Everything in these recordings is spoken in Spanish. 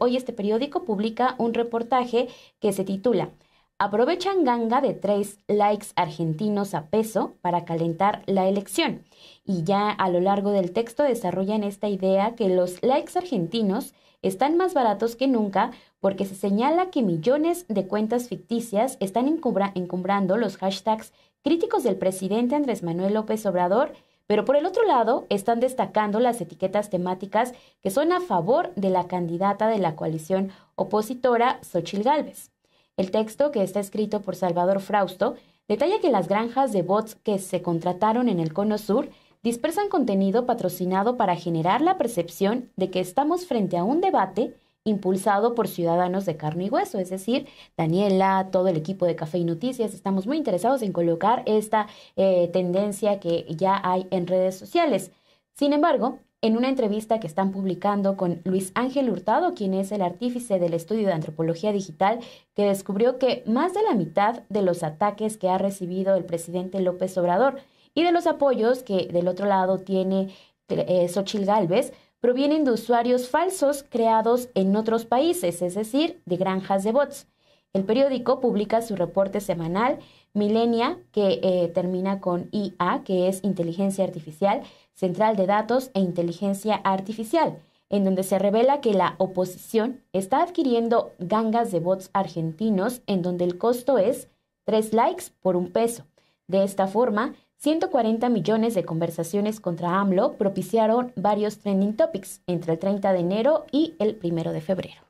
hoy este periódico publica un reportaje que se titula Aprovechan ganga de tres likes argentinos a peso para calentar la elección. Y ya a lo largo del texto desarrollan esta idea que los likes argentinos están más baratos que nunca porque se señala que millones de cuentas ficticias están encumbrando los hashtags críticos del presidente Andrés Manuel López Obrador pero por el otro lado, están destacando las etiquetas temáticas que son a favor de la candidata de la coalición opositora, Xochil Gálvez. El texto, que está escrito por Salvador Frausto, detalla que las granjas de bots que se contrataron en el Cono Sur dispersan contenido patrocinado para generar la percepción de que estamos frente a un debate impulsado por ciudadanos de carne y hueso, es decir, Daniela, todo el equipo de Café y Noticias, estamos muy interesados en colocar esta eh, tendencia que ya hay en redes sociales. Sin embargo, en una entrevista que están publicando con Luis Ángel Hurtado, quien es el artífice del estudio de antropología digital, que descubrió que más de la mitad de los ataques que ha recibido el presidente López Obrador y de los apoyos que del otro lado tiene eh, Xochil Gálvez provienen de usuarios falsos creados en otros países, es decir, de granjas de bots. El periódico publica su reporte semanal Milenia, que eh, termina con IA, que es Inteligencia Artificial, Central de Datos e Inteligencia Artificial, en donde se revela que la oposición está adquiriendo gangas de bots argentinos en donde el costo es 3 likes por un peso. De esta forma, 140 millones de conversaciones contra AMLO propiciaron varios trending topics entre el 30 de enero y el 1 de febrero.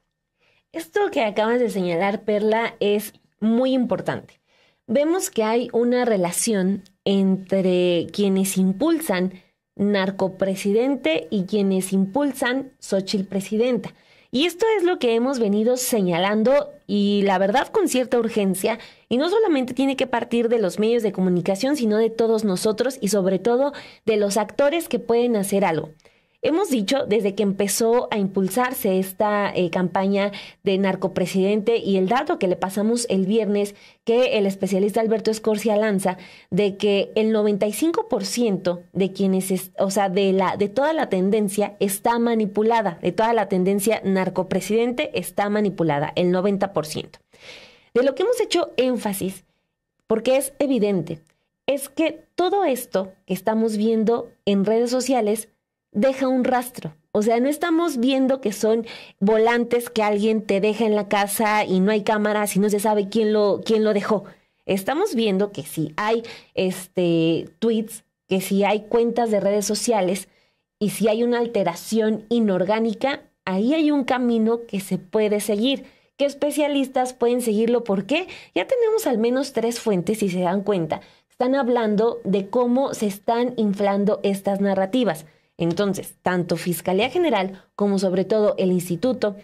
Esto que acabas de señalar, Perla, es muy importante. Vemos que hay una relación entre quienes impulsan narcopresidente y quienes impulsan Xochitl presidenta. Y esto es lo que hemos venido señalando y la verdad con cierta urgencia, y no solamente tiene que partir de los medios de comunicación, sino de todos nosotros y sobre todo de los actores que pueden hacer algo. Hemos dicho desde que empezó a impulsarse esta eh, campaña de narcopresidente y el dato que le pasamos el viernes que el especialista Alberto Escorcia lanza de que el 95% de quienes, o sea, de la de toda la tendencia está manipulada, de toda la tendencia narcopresidente está manipulada, el 90%. De lo que hemos hecho énfasis, porque es evidente, es que todo esto que estamos viendo en redes sociales deja un rastro. O sea, no estamos viendo que son volantes que alguien te deja en la casa y no hay cámaras y no se sabe quién lo, quién lo dejó. Estamos viendo que si hay este, tweets, que si hay cuentas de redes sociales y si hay una alteración inorgánica, ahí hay un camino que se puede seguir. ¿Qué especialistas pueden seguirlo? ¿Por qué? Ya tenemos al menos tres fuentes, si se dan cuenta. Están hablando de cómo se están inflando estas narrativas. Entonces, tanto Fiscalía General como sobre todo el Instituto,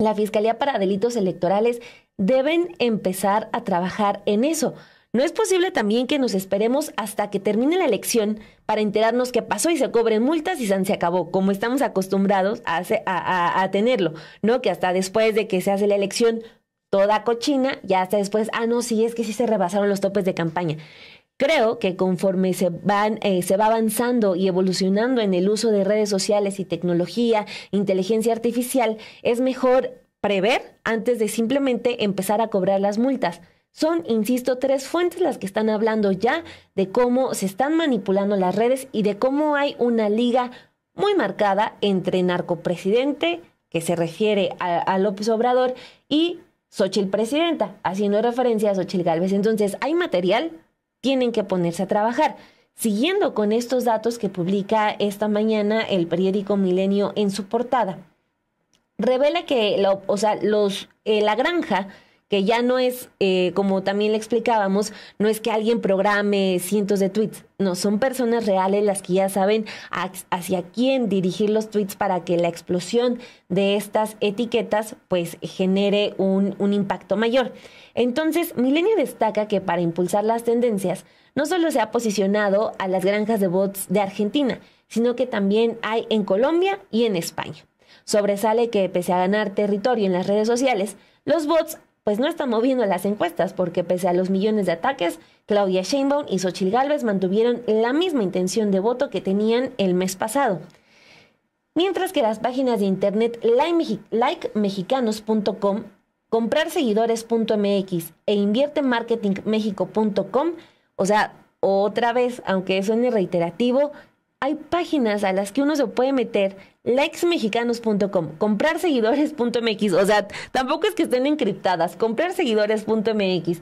la Fiscalía para Delitos Electorales deben empezar a trabajar en eso. No es posible también que nos esperemos hasta que termine la elección para enterarnos qué pasó y se cobren multas y se acabó, como estamos acostumbrados a, tenerlo, ¿no? Que hasta después de que se hace la elección toda cochina, ya hasta después, ah, no, sí, es que sí se rebasaron los topes de campaña. Creo que conforme se, van, eh, se va avanzando y evolucionando en el uso de redes sociales y tecnología, inteligencia artificial, es mejor prever antes de simplemente empezar a cobrar las multas. Son, insisto, tres fuentes las que están hablando ya de cómo se están manipulando las redes y de cómo hay una liga muy marcada entre narcopresidente, que se refiere a, López Obrador, y Xochitl Presidenta, haciendo referencia a Xochitl Gálvez. Entonces, hay material tienen que ponerse a trabajar. Siguiendo con estos datos que publica esta mañana el periódico Milenio en su portada, revela que la, los, eh, granja que ya no es, eh, como también le explicábamos, no es que alguien programe cientos de tweets, no, son personas reales las que ya saben hacia quién dirigir los tweets para que la explosión de estas etiquetas pues genere un, un impacto mayor. Entonces, Milenia destaca que para impulsar las tendencias, no solo se ha posicionado a las granjas de bots de Argentina, sino que también hay en Colombia y en España. Sobresale que pese a ganar territorio en las redes sociales, los bots pues no está moviendo las encuestas, porque pese a los millones de ataques, Claudia Sheinbaum y Xochitl Gálvez mantuvieron la misma intención de voto que tenían el mes pasado. Mientras que las páginas de internet likemexicanos.com, comprarseguidores.mx e invierte inviertemarketingmexico.com, o sea, otra vez, aunque suene reiterativo, hay páginas a las que uno se puede meter likesmexicanos.com, comprarseguidores.mx, o sea, tampoco es que estén encriptadas, comprarseguidores.mx,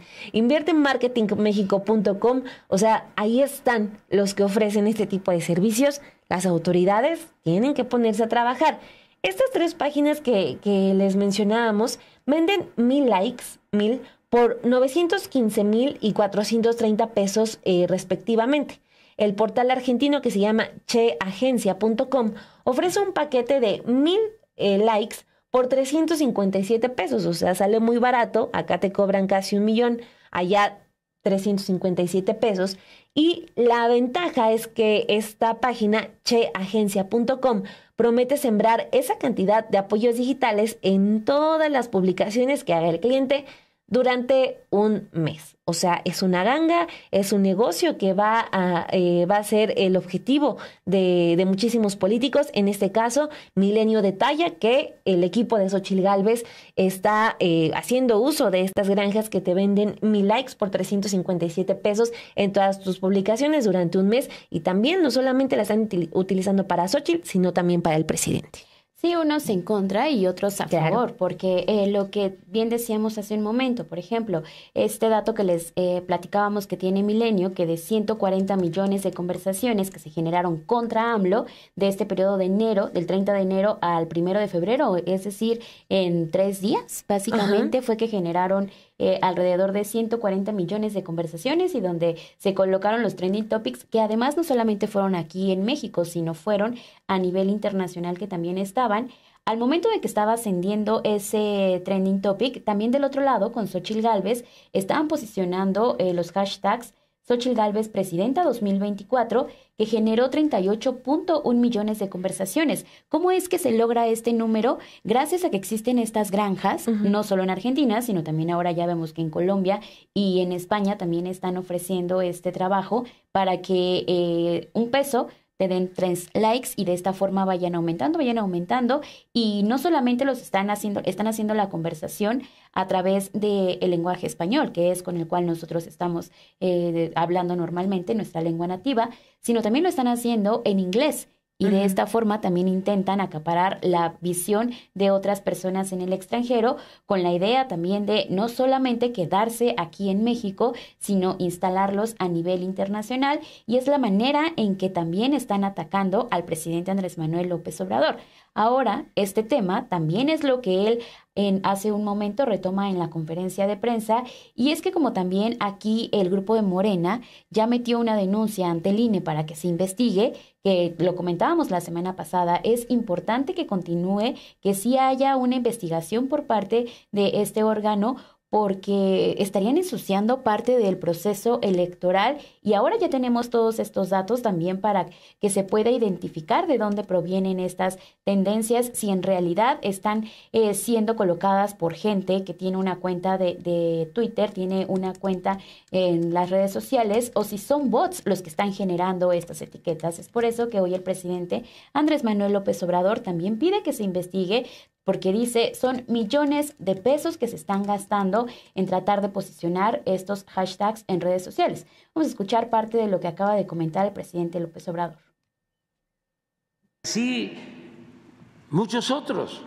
marketingmexico.com o sea, ahí están los que ofrecen este tipo de servicios, las autoridades tienen que ponerse a trabajar. Estas tres páginas que, les mencionábamos venden mil likes, mil, por 915 mil y 430 pesos eh, respectivamente. El portal argentino que se llama cheagencia.com ofrece un paquete de mil eh, likes por 357 pesos, o sea, sale muy barato, acá te cobran casi un millón, allá 357 pesos. Y la ventaja es que esta página, cheagencia.com, promete sembrar esa cantidad de apoyos digitales en todas las publicaciones que haga el cliente durante un mes. O sea, es una ganga, es un negocio que va a, eh, va a ser el objetivo de, de, muchísimos políticos. En este caso, Milenio detalla que el equipo de Xochil Galvez está eh, haciendo uso de estas granjas que te venden mil likes por 357 pesos en todas tus publicaciones durante un mes. Y también no solamente la están utilizando para Xochitl, sino también para el presidente. Sí, unos en contra y otros a favor, porque eh, lo que bien decíamos hace un momento, por ejemplo, este dato que les eh, platicábamos que tiene Milenio, que de 140 millones de conversaciones que se generaron contra AMLO de este periodo de enero, del 30 de enero al 1 de febrero, es decir, en tres días, básicamente fue que generaron eh, alrededor de 140 millones de conversaciones y donde se colocaron los trending topics que además no solamente fueron aquí en México, sino fueron a nivel internacional que también estaban. Al momento de que estaba ascendiendo ese trending topic, también del otro lado, con Xochitl Galvez, estaban posicionando eh, los hashtags Xochitl Galvez Presidenta 2024, que generó 38.1 millones de conversaciones. ¿Cómo es que se logra este número? Gracias a que existen estas granjas, no solo en Argentina, sino también ahora ya vemos que en Colombia y en España también están ofreciendo este trabajo para que eh, un peso te den tres likes y de esta forma vayan aumentando, vayan aumentando y no solamente los están haciendo, están haciendo la conversación a través del lenguaje español, que es con el cual nosotros estamos eh, hablando normalmente, nuestra lengua nativa, sino también lo están haciendo en inglés. Y de esta forma también intentan acaparar la visión de otras personas en el extranjero con la idea también de no solamente quedarse aquí en México, sino instalarlos a nivel internacional. Y es la manera en que también están atacando al presidente Andrés Manuel López Obrador. Ahora, este tema también es lo que él hace un momento retoma en la conferencia de prensa y es que como también aquí el grupo de Morena ya metió una denuncia ante el INE para que se investigue, que lo comentábamos la semana pasada, es importante que continúe, que sí haya una investigación por parte de este órgano porque estarían ensuciando parte del proceso electoral y ahora ya tenemos todos estos datos también para que se pueda identificar de dónde provienen estas tendencias, si en realidad están eh, siendo colocadas por gente que tiene una cuenta de Twitter, tiene una cuenta en las redes sociales o si son bots los que están generando estas etiquetas. Es por eso que hoy el presidente Andrés Manuel López Obrador también pide que se investigue porque dice, son millones de pesos que se están gastando en tratar de posicionar estos hashtags en redes sociales. Vamos a escuchar parte de lo que acaba de comentar el presidente López Obrador. Sí, muchos otros.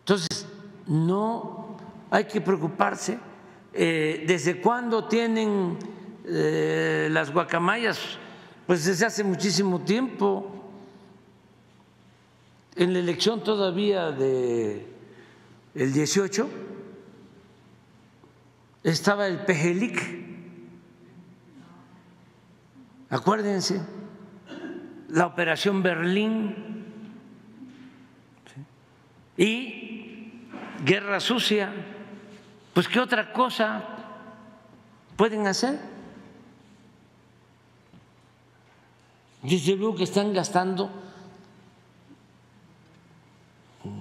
Entonces, no hay que preocuparse eh, desde cuándo tienen eh, las guacamayas, pues desde hace muchísimo tiempo en la elección todavía de el 18 estaba el Pejelic. Acuérdense, la operación Berlín y guerra sucia. Pues qué otra cosa pueden hacer? yo luego que están gastando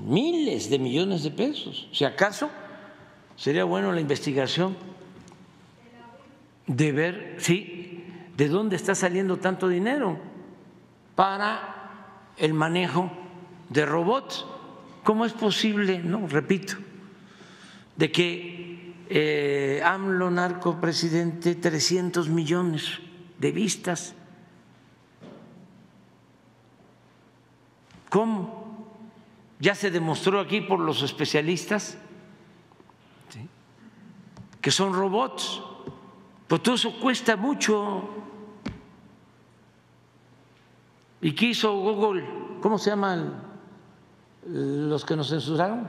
miles de millones de pesos. Si acaso sería bueno la investigación de ver, sí, de dónde está saliendo tanto dinero para el manejo de robots. ¿Cómo es posible, no, repito, de que eh, AMLO narco presidente 300 millones de vistas? ¿Cómo? Ya se demostró aquí por los especialistas que son robots. por pues todo eso cuesta mucho. ¿Y qué hizo Google? ¿Cómo se llaman los que nos censuraron?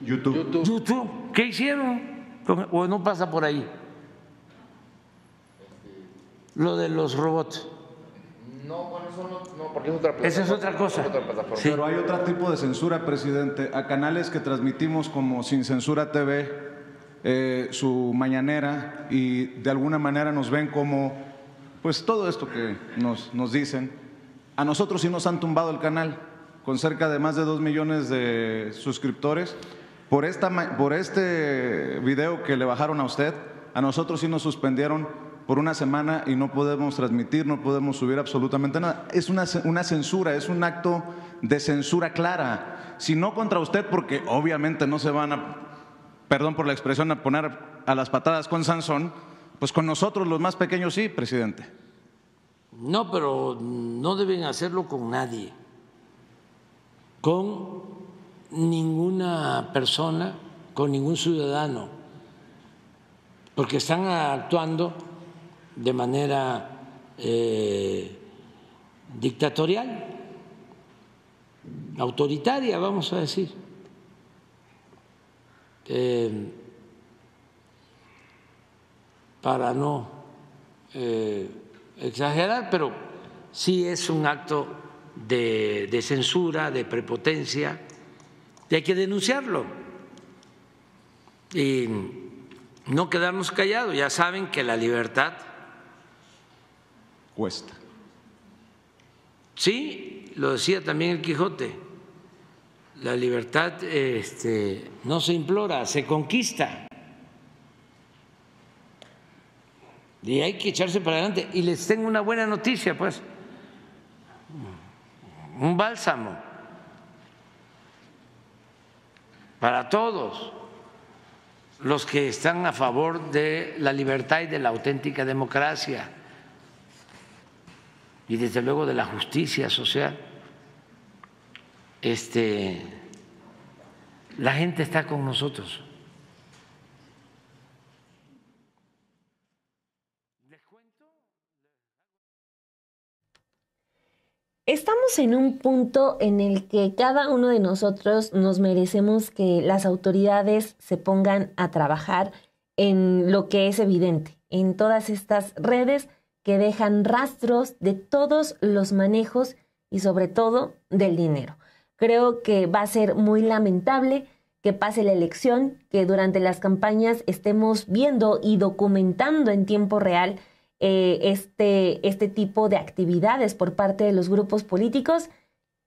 YouTube. YouTube. YouTube. ¿Qué hicieron? ¿O no pasa por ahí? Lo de los robots. No, bueno, eso no, porque es otra plataforma. Esa es otra cosa. Pero hay otro tipo de censura, presidente. A canales que transmitimos como Sin Censura TV, eh, su mañanera, y de alguna manera nos ven como, pues todo esto que nos, nos dicen. A nosotros sí nos han tumbado el canal, con cerca de más de dos millones de suscriptores. Por, esta, por este video que le bajaron a usted, a nosotros sí nos suspendieron por una semana y no podemos transmitir, no podemos subir absolutamente nada. Es una, censura, es un acto de censura clara. Si no contra usted, porque obviamente no se van a, perdón por la expresión, a poner a las patadas con Sansón, pues con nosotros los más pequeños sí, presidente. No, pero no deben hacerlo con nadie, con ninguna persona, con ningún ciudadano, porque están actuando de manera eh, dictatorial, autoritaria, vamos a decir. Eh, para no eh, exagerar, pero sí es un acto de, de censura, de prepotencia, y hay que denunciarlo. Y no quedarnos callados, ya saben que la libertad cuesta. Sí, lo decía también el Quijote, la libertad este, no se implora, se conquista. Y hay que echarse para adelante. Y les tengo una buena noticia, pues, un bálsamo para todos los que están a favor de la libertad y de la auténtica democracia y desde luego de la justicia social. Este, la gente está con nosotros. Estamos en un punto en el que cada uno de nosotros nos merecemos que las autoridades se pongan a trabajar en lo que es evidente, en todas estas redes que dejan rastros de todos los manejos y sobre todo del dinero. Creo que va a ser muy lamentable que pase la elección, que durante las campañas estemos viendo y documentando en tiempo real eh, este, este tipo de actividades por parte de los grupos políticos,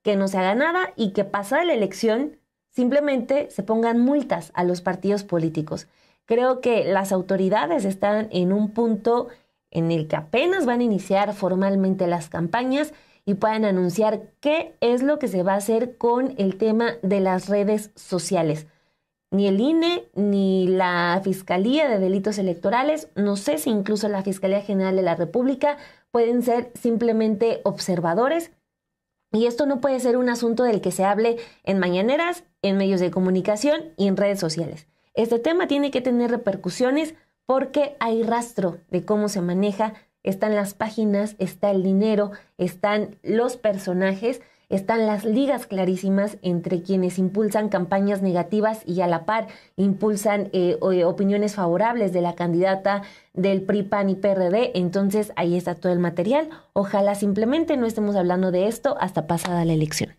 que no se haga nada y que pasada la elección simplemente se pongan multas a los partidos políticos. Creo que las autoridades están en un punto en el que apenas van a iniciar formalmente las campañas y puedan anunciar qué es lo que se va a hacer con el tema de las redes sociales. Ni el INE ni la Fiscalía de Delitos Electorales, no sé si incluso la Fiscalía General de la República pueden ser simplemente observadores. Y esto no puede ser un asunto del que se hable en mañaneras, en medios de comunicación y en redes sociales. Este tema tiene que tener repercusiones porque hay rastro de cómo se maneja, están las páginas, está el dinero, están los personajes, están las ligas clarísimas entre quienes impulsan campañas negativas y a la par impulsan eh, eh, opiniones favorables de la candidata del PRI, PAN y PRD. Entonces ahí está todo el material. Ojalá simplemente no estemos hablando de esto hasta pasada la elección.